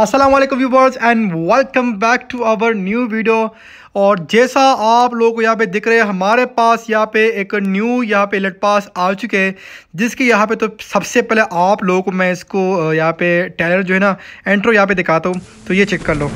Aslam viewers and welcome back to our new video और जैसा आप लोग यहाँ पे दिख रहे हैं हमारे पास यहाँ पे एक न्यू यहाँ पे लेट पास आ चुके हैं जिसके यहाँ पे तो सबसे पहले आप लोगों को मैं इसको यहाँ पे टायर जो है ना एंट्रो यहाँ पे दिखाता हूँ तो ये चेक कर लो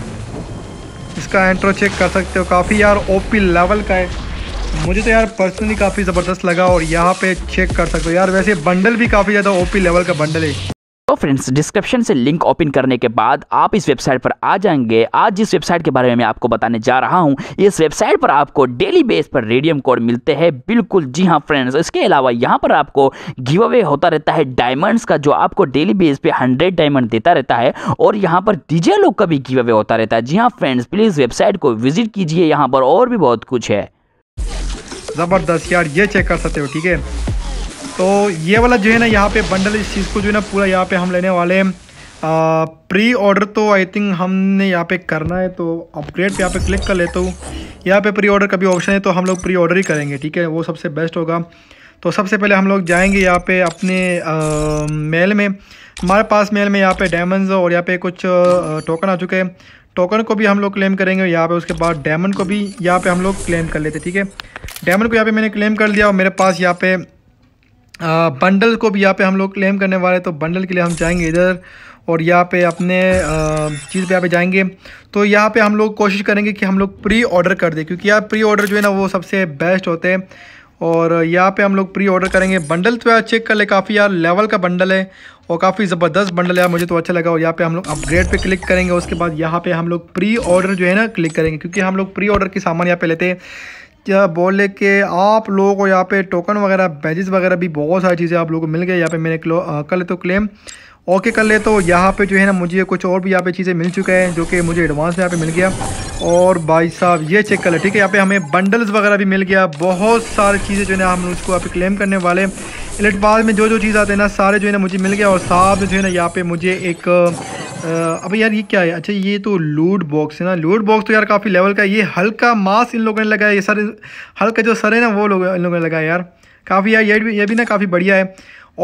इसका एंट्रो चेक कर सकते हो काफ़ी यार पी लेवल का है मुझे तो यार पर्सनली काफ़ी ज़बरदस्त लगा और यहाँ पे चेक कर सकते हो यार वैसे बंडल भी काफ़ी ज़्यादा पी लेवल का बंडल है तो फ्रेंड्स डिस्क्रिप्शन से लिंक ओपन करने के बाद आप इस वेबसाइट पर आ जाएंगे आज जिस वेबसाइट के बारे में मैं आपको बताने जा रहा हूं इस वेबसाइट पर आपको डेली बेस पर रेडियम कोड मिलते हैं बिल्कुल जी हाँ फ्रेंड्स इसके अलावा यहां पर आपको गिव अवे होता रहता है डायमंड्स का जो आपको डेली बेस पे हंड्रेड डायमंड देता रहता है और यहाँ पर डीजे लोग का भी गिव अवे होता रहता है जी हाँ फ्रेंड्स प्लीज़ वेबसाइट को विजिट कीजिए यहाँ पर और भी बहुत कुछ है ज़बरदस्त यार ये चेक कर सकते हो ठीक है तो ये वाला जो है ना यहाँ पे बंडल इस चीज़ को जो है ना पूरा यहाँ पे हम लेने वाले हैं प्री ऑर्डर तो आई थिंक हमने यहाँ पे करना है तो अपग्रेड पे यहाँ पे क्लिक कर लेता हूँ यहाँ पे प्री ऑर्डर का भी ऑप्शन है तो हम लोग प्री ऑर्डर ही करेंगे ठीक है वो सबसे बेस्ट होगा तो सबसे पहले हम लोग जाएंगे यहाँ पे अपने आ, मेल में हमारे पास मेल में यहाँ पे डायमंड और यहाँ पे कुछ टोकन आ चुके हैं टोकन को भी हम लोग क्लेम करेंगे यहाँ पे उसके बाद डायमंड को भी यहाँ पे हम लोग क्लेम कर लेते ठीक है डायमंड को यहाँ पे मैंने क्लेम कर लिया और मेरे पास यहाँ पे बंडल को भी यहाँ पे हम लोग क्लेम करने वाले तो बंडल के लिए हम जाएंगे इधर और यहाँ पे अपने चीज़ पे यहाँ पे जाएंगे तो यहाँ पे हम लोग कोशिश करेंगे कि हम लोग प्री ऑर्डर कर दें क्योंकि यार प्री ऑर्डर जो है ना वो सबसे बेस्ट होते हैं और यहाँ पे हम लोग प्री ऑर्डर करेंगे बंडल तो यार चेक कर ले काफ़ी यार लेवल का बंडल है और काफ़ी ज़बरदस्त बंडल है मुझे तो अच्छा लगा और यहाँ पे हम लोग अपग्रेड पे क्लिक करेंगे उसके बाद यहाँ पे हम लोग प्री ऑर्डर जो है ना क्लिक करेंगे क्योंकि हम लोग प्री ऑर्डर के सामान यहाँ पे लेते हैं क्या बोले कि आप लोगों को यहाँ पे टोकन वगैरह बैजेस वगैरह भी बहुत सारी चीज़ें आप लोगों को मिल गई यहाँ पे मैंने कर ले तो क्लेम ओके कर ले तो यहाँ पे जो है ना मुझे कुछ और भी यहाँ पे चीज़ें मिल चुके हैं जो कि मुझे एडवांस यहाँ पे मिल गया और भाई साहब ये चेक कर ले ठीक है यहाँ पे हमें बंडल्स वगैरह भी मिल गया बहुत सारी चीज़ें जो है ना हम उसको यहाँ पे क्लेम करने वाले इलेक्ट में जो जो चीज़ आते हैं ना सारे जो है ना मुझे मिल गया और साथ जो है ना यहाँ पे मुझे एक अब यार ये क्या है अच्छा ये तो लूट बॉक्स है ना लूट बॉक्स तो यार काफ़ी लेवल का ये हल्का मास इन लोगों ने लगाया ये सर हल्का जो सर है ना वो लोग इन लोगों ने लगाया यार काफ़ी यार ये भी ये भी ना काफ़ी बढ़िया है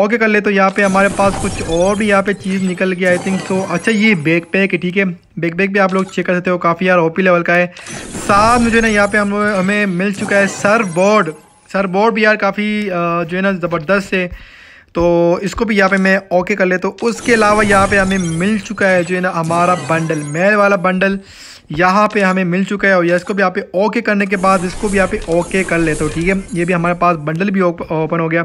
ओके कर ले तो यहाँ पे हमारे पास कुछ और भी यहाँ पे चीज़ निकल गया आई थिंक सो अच्छा ये बैक पैक है ठीक है बैक पैक भी आप लोग चेक कर सकते हो काफ़ी यार ओपी लेवल का है साथ में जो है ना यहाँ पे हम हमें मिल चुका है सर बोर्ड सर बोर्ड भी यार काफ़ी जो है ना ज़बरदस्त है तो इसको भी यहाँ पे मैं ओके कर लेता तो हूँ उसके अलावा यहाँ पे हमें मिल चुका है जो है ना हमारा बंडल मेल वाला बंडल यहाँ पे हमें मिल चुका है और इसको भी यहाँ पे ओके करने के बाद इसको भी यहाँ पे ओके कर लेते हो ठीक है ये भी हमारे पास बंडल भी ओपन हो गया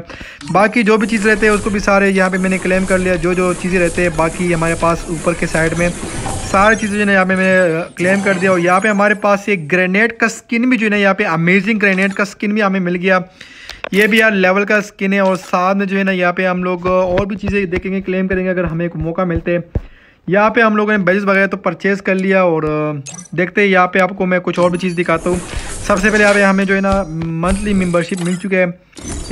बाकी जो भी चीज़ रहते हैं उसको भी सारे यहाँ पे मैंने क्लेम कर लिया जो जो चीज़ें रहते हैं बाकी हमारे पास ऊपर के साइड में सारी चीज़ें जो है यहाँ पे मैंने क्लेम कर दिया और यहाँ पे हमारे पास ये ग्रेनेड का स्किन भी जो है यहाँ पे अमेजिंग ग्रेनेड का स्किन भी हमें मिल गया ये भी यार लेवल का स्किन है और साथ में जो है ना यहाँ पे हम लोग और भी चीज़ें देखेंगे क्लेम करेंगे अगर हमें एक मौका मिलते यहाँ पे हम लोगों ने बजट वगैरह तो परचेज़ कर लिया और देखते हैं यहाँ पे आपको मैं कुछ और भी चीज़ दिखाता हूँ सबसे पहले यहाँ पे हमें जो है ना मंथली मेम्बरशिप मिल चुके है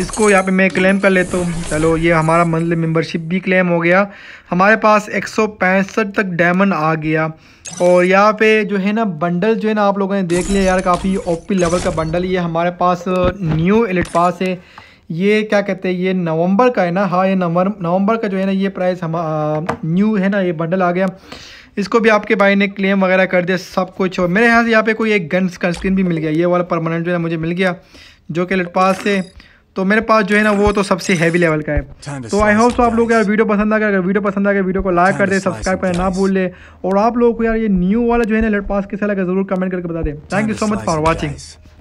इसको यहाँ पे मैं क्लेम कर लेता हूँ चलो ये हमारा मंथली मेंबरशिप भी क्लेम हो गया हमारे पास एक तक डायमंड आ गया और यहाँ पे जो है ना बंडल जो है ना आप लोगों ने देख लिया यार काफ़ी ओपी लेवल का बंडल ये हमारे पास न्यू uh, एलिट पास है ये क्या कहते हैं ये नवंबर का है ना हाँ ये नवंबर नवंबर का जो है ना ये प्राइस हम न्यू uh, है ना ये बंडल आ गया इसको भी आपके भाई ने क्लेम वगैरह कर दिया सब कुछ और मेरे यहाँ से यहाँ पे कोई एक गन्स का स्क्रीन भी मिल गया ये वाला परमानेंट जो है मुझे मिल गया जो कि लटपास से तो मेरे पास जो है ना वो तो सबसे हैवी लेवल का है तो आई होप सो आप लोग यार वीडियो पसंद आ गया अगर वीडियो पसंद आ गया वीडियो को लाइक कर दे सब्सक्राइब करें ना भूल ले और आप लोगों को यार ये न्यू वाला जो है ना लेट पास कैसा लगा जरूर कमेंट करके बता दें thank you so much for watching